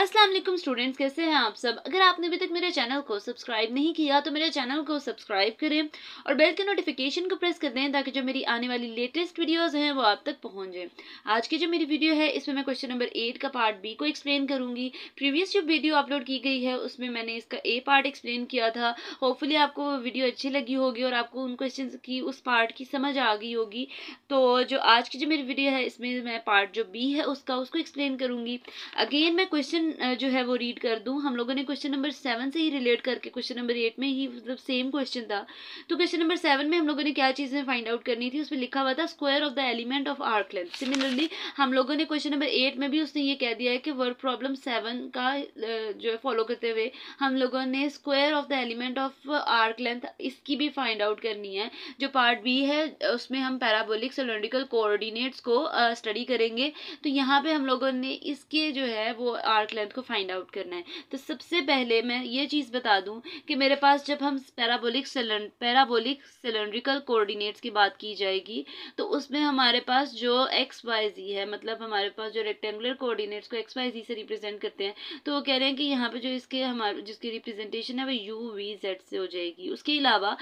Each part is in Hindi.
असलम स्टूडेंट्स कैसे हैं आप सब अगर आपने अभी तक मेरे चैनल को सब्सक्राइब नहीं किया तो मेरे चैनल को सब्सक्राइब करें और बेल के नोटिफिकेशन को प्रेस कर दें ताकि जो मेरी आने वाली लेटेस्ट वीडियोस हैं वो आप तक पहुंच जाए आज की जो मेरी वीडियो है इसमें मैं क्वेश्चन नंबर एट का पार्ट बी को एक्सप्लेन करूँगी प्रीवियस जो वीडियो अपलोड की गई है उसमें मैंने इसका ए पार्ट एक्सप्लेन किया था होपफुली आपको वीडियो अच्छी लगी होगी और आपको उन क्वेश्चन की उस पार्ट की समझ आ गई होगी तो जो आज की जो मेरी वीडियो है इसमें मैं पार्ट जो बी है उसका उसको एक्सप्लेन करूँगी अगेन मैं क्वेश्चन जो है वो रीड कर दूँ हम लोगों ने क्वेश्चन नंबर सेवन से ही रिलेट करके क्वेश्चन नंबर एट में ही मतलब सेम क्वेश्चन था तो क्वेश्चन नंबर सेवन में हम लोगों ने क्या चीज़ें फाइंड आउट करनी थी उस पर लिखा हुआ था square of the element of arc length similarly हम लोगों ने क्वेश्चन नंबर एट में भी उसने ये कह दिया है कि वर्क प्रॉब्लम सेवन का जो है फॉलो करते हुए हम लोगों ने square of the element of arc length इसकी भी फाइंड आउट करनी है जो पार्ट बी है उसमें हम पैराबोलिक सिलोंडिकल कोऑर्डिनेट्स को स्टडी करेंगे तो यहाँ पे हम लोगों ने इसके जो है वो आर्क लेंथ को फाइंड आउट करना है तो सबसे पहले मैं ये चीज़ बता दूँ कि मेरे पास जब हम पैराबोलिक सिलें पैराबोलिक सिलेंड्रिकल कोऑर्डिनेट्स की बात की जाएगी तो उसमें हमारे पास जो एक्स वाई जी है मतलब हमारे पास जो रेक्टेंगुलर कोऑर्डिनेट्स को एक्स वाई जी से रिप्रेजेंट करते हैं तो वो कह रहे हैं कि यहाँ पे जो इसके हमारे जिसकी रिप्रेजेंटेशन है वो यू वी जेड से हो जाएगी उसके अलावा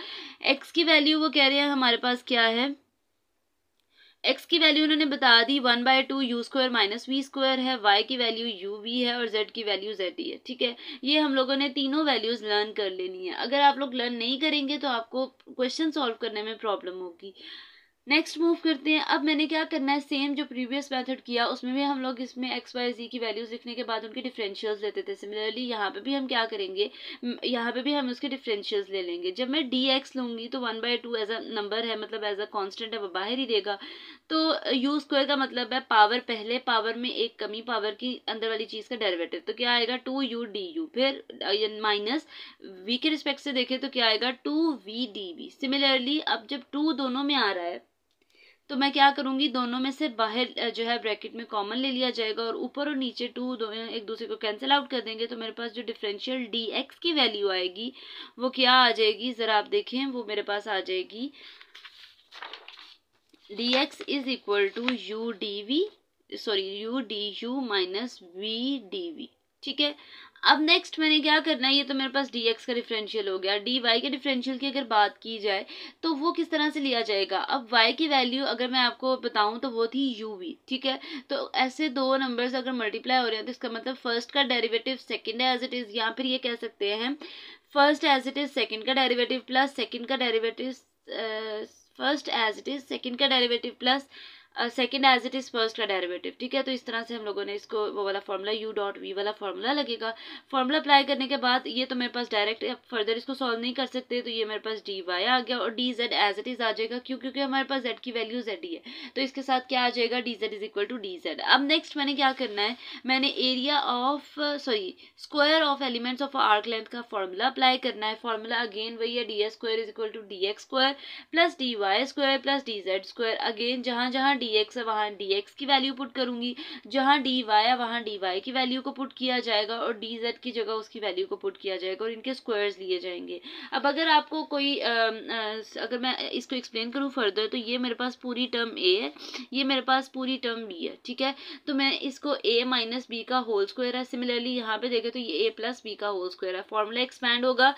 एक्स की वैल्यू वो कह रहे हैं हमारे पास क्या है एक्स की वैल्यू उन्होंने बता दी one by two u square minus v square है वाई की वैल्यू यू वी है और जेड की वैल्यू जेड ई है ठीक है ये हम लोगों ने तीनों वैल्यूज़ लर्न कर लेनी है अगर आप लोग लर्न नहीं करेंगे तो आपको क्वेश्चन सॉल्व करने में प्रॉब्लम होगी नेक्स्ट मूव करते हैं अब मैंने क्या करना है सेम जो प्रीवियस मेथड किया उसमें भी हम लोग इसमें एक्स वाई जी की वैल्यूज़ लिखने के बाद उनके डिफरेंशियल्स लेते थे सिमिलरली यहाँ पे भी हम क्या करेंगे यहाँ पे भी हम उसके डिफरेंशियल्स ले लेंगे जब मैं डी एक्स लूँगी तो one by two as a number है मतलब एज अ कॉन्स्टेंट है वो बाहर ही देगा तो यू स्क्वायर का मतलब है पावर पहले पावर में एक कमी पावर की अंदर वाली चीज़ का डेरिवेटिव तो क्या आएगा टू यू डी यू फिर माइनस वी के रिस्पेक्ट से देखें तो क्या आएगा two v d v similarly अब जब टू दोनों में आ रहा है तो मैं क्या करूँगी दोनों में से बाहर जो है ब्रैकेट में कॉमन ले लिया जाएगा और ऊपर और नीचे टू दो एक दूसरे को कैंसिल आउट कर देंगे तो मेरे पास जो डिफरेंशियल डी एक्स की वैल्यू आएगी वो क्या आ जाएगी ज़रा आप देखें वो मेरे पास आ जाएगी d x is equal to u d v sorry u d u minus v d v ठीक है अब नेक्स्ट मैंने क्या करना है ये तो मेरे पास डी एक्स का डिफरेंशियल हो गया डी वाई के डिफरेंशियल की अगर बात की जाए तो वो किस तरह से लिया जाएगा अब वाई की वैल्यू अगर मैं आपको बताऊं तो वो थी यू वी ठीक है तो ऐसे दो नंबर्स अगर मल्टीप्लाई हो रहे हैं तो इसका मतलब फर्स्ट का डेरिवेटिव सेकेंड है एज इट इज़ या फिर ये कह सकते हैं first as it is second का डेरिवेटिव प्लस सेकेंड का derivative first as it is second का derivative plus uh, second as it is first का डेरिवेटिव ठीक है तो इस तरह से हम लोगों ने इसको वो वाला फॉर्मूला यू डॉट वी वाला फॉर्मूला लगेगा फॉर्मूला अप्लाई करने के बाद ये तो मेरे पास डायरेक्ट फर्दर इसको सॉल्व नहीं कर सकते तो ये मेरे पास डी वाई आ गया और d z as it is आ जाएगा क्यों क्योंकि हमारे पास जेड की वैल्यू जेड ही है तो इसके साथ क्या आ जाएगा d z is equal to d z अब नेक्स्ट मैंने क्या करना है मैंने area of sorry square of elements of arc length का फॉर्मूला अप्लाई करना है फॉर्मूला अगेन वही है d s square is equal to d x square plus D Y square plus d z square again जहाँ जहाँ डी डी एक्स है वहाँ डी एक्स की वैल्यू पुट करूँगी जहाँ डी वाई है वहाँ डी वाई की वैल्यू को पुट किया जाएगा और डी जेड की जगह उसकी वैल्यू को पुट किया जाएगा और इनके स्क्वायर्स लिए जाएंगे अब अगर आपको कोई आ, अगर मैं इसको एक्सप्लेन करूँ फर्दर तो ये मेरे पास पूरी टर्म ए है ये मेरे पास पूरी टर्म बी है ठीक है तो मैं इसको ए माइनस बी का होल स्क्वायर है सिमिलरली यहाँ पर देखें तो ये ए प्लस बी का होल स्क्वायर है फॉर्मूला एक्सपैंड होगा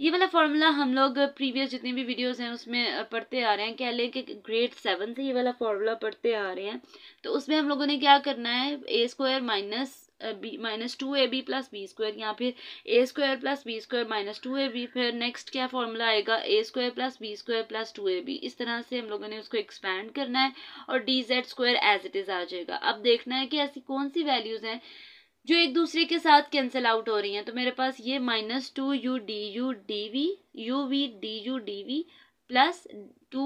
ये वाला फार्मूला हम लोग प्रीवियस जितने भी वीडियोस हैं उसमें पढ़ते आ रहे हैं कह लें कि ग्रेड सेवन से ये वाला फार्मूला पढ़ते आ रहे हैं तो उसमें हम लोगों ने क्या करना है a square minus b minus two a b plus b square या फिर a square plus b square minus two a b फिर नेक्स्ट क्या फार्मूला आएगा a square plus b square plus two a b इस तरह से हम लोगों ने उसको एक्सपैंड करना है और d z square as it is आ जाएगा अब देखना है कि ऐसी कौन सी वैल्यूज़ हैं जो एक दूसरे के साथ कैंसिल आउट हो रही हैं तो मेरे पास ये minus two u d u d v u v d u d v plus two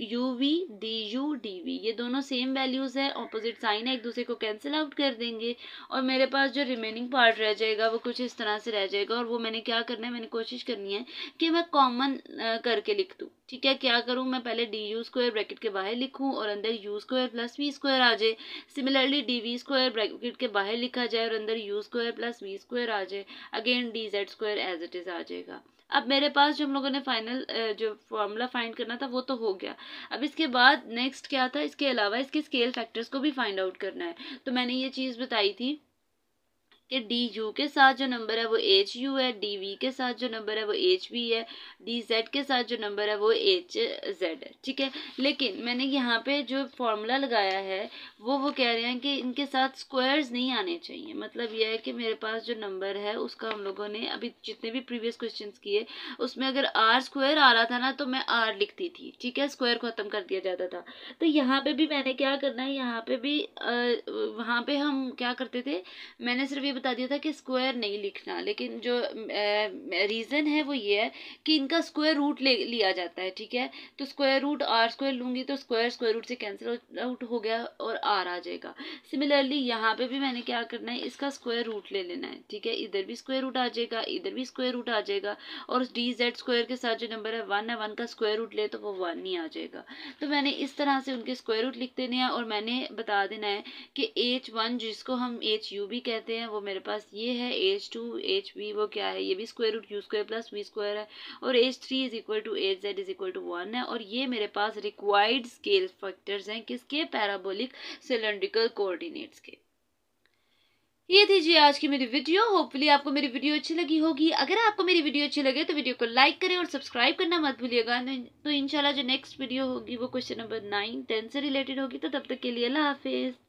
u v d u d v ये दोनों सेम वैल्यूज़ है ऑपोजिट साइन है एक दूसरे को कैंसिल आउट कर देंगे और मेरे पास जो रिमेनिंग पार्ट रह जाएगा वो कुछ इस तरह से रह जाएगा और वो मैंने क्या करना है मैंने कोशिश करनी है कि मैं कॉमन करके लिख दूँ ठीक है क्या करूँ मैं पहले डी यू स्क्वायर ब्रैकेट के बाहर लिखूँ और अंदर u square plus v square आ जाए similarly d v square bracket के बाहर लिखा जाए और अंदर u square plus v square आ जाए again d z square as it is आ जाएगा अब मेरे पास जो हम लोगों ने फाइनल जो फॉर्मूला फाइंड करना था वो तो हो गया अब इसके बाद नेक्स्ट क्या था इसके अलावा इसके स्केल फैक्टर्स को भी फाइंड आउट करना है तो मैंने ये चीज़ बताई थी कि डी यू के साथ जो नंबर है वो एच यू है डी वी के साथ जो नंबर है वो एच वी है डी जेड के साथ जो नंबर है वो एच जेड है ठीक है लेकिन मैंने यहाँ पे जो फॉर्मूला लगाया है वो वो कह रहे हैं कि इनके साथ स्क्वायर्स नहीं आने चाहिए मतलब यह है कि मेरे पास जो नंबर है उसका हम लोगों ने अभी जितने भी प्रीवियस क्वेश्चन किए उसमें अगर आर स्क्वायर आ रहा था ना तो मैं आर लिखती थी ठीक है स्क्वायर ख़त्म कर दिया जाता था तो यहाँ पर भी मैंने क्या करना है यहाँ पर भी वहाँ पर हम क्या करते थे मैंने सिर्फ बता दिया था कि स्क्वायर नहीं लिखना लेकिन जो रीज़न है वो ये है कि इनका स्क्वायर रूट ले लिया जाता है ठीक है तो स्क्वायर रूट आर स्क्वायर लूँगी तो स्क्वायर स्क्वायर रूट से कैंसिल आउट हो गया और आर आ जाएगा सिमिलरली यहाँ पे भी मैंने क्या करना है इसका स्क्वायर रूट ले लेना है ठीक है इधर भी स्क्वायर रूट आ जाएगा इधर भी स्क्वायर रूट आ जाएगा और डी जेड स्क्वायर के साथ जो नंबर है वन है वन का स्क्वायर रूट ले तो वो वन ही आ जाएगा तो मैंने इस तरह से उनके स्क्वायर रूट लिख देने हैं और मैंने बता देना है कि एच वन जिसको हम एच यू भी कहते हैं वो मेरे पास ये है एच टू एच वी वो क्या है ये भी square root u square plus v square है और h three is equal to h z is equal to one है और ये मेरे पास रिक्वायर्ड स्केल फैक्टर्स हैं किसके पैराबोलिक सिलेंड्रिकल कोऑर्डिनेट्स के ये थी जी आज की मेरी वीडियो होपफुली आपको मेरी वीडियो अच्छी लगी होगी अगर आपको मेरी वीडियो अच्छी लगे तो वीडियो को लाइक करें और सब्सक्राइब करना मत भूलिएगा तो, तो इंशाल्लाह जो नेक्स्ट वीडियो होगी वो क्वेश्चन नंबर नाइन टेन से रिलेटेड होगी तो तब तक के लिए अल्लाह हाफिज़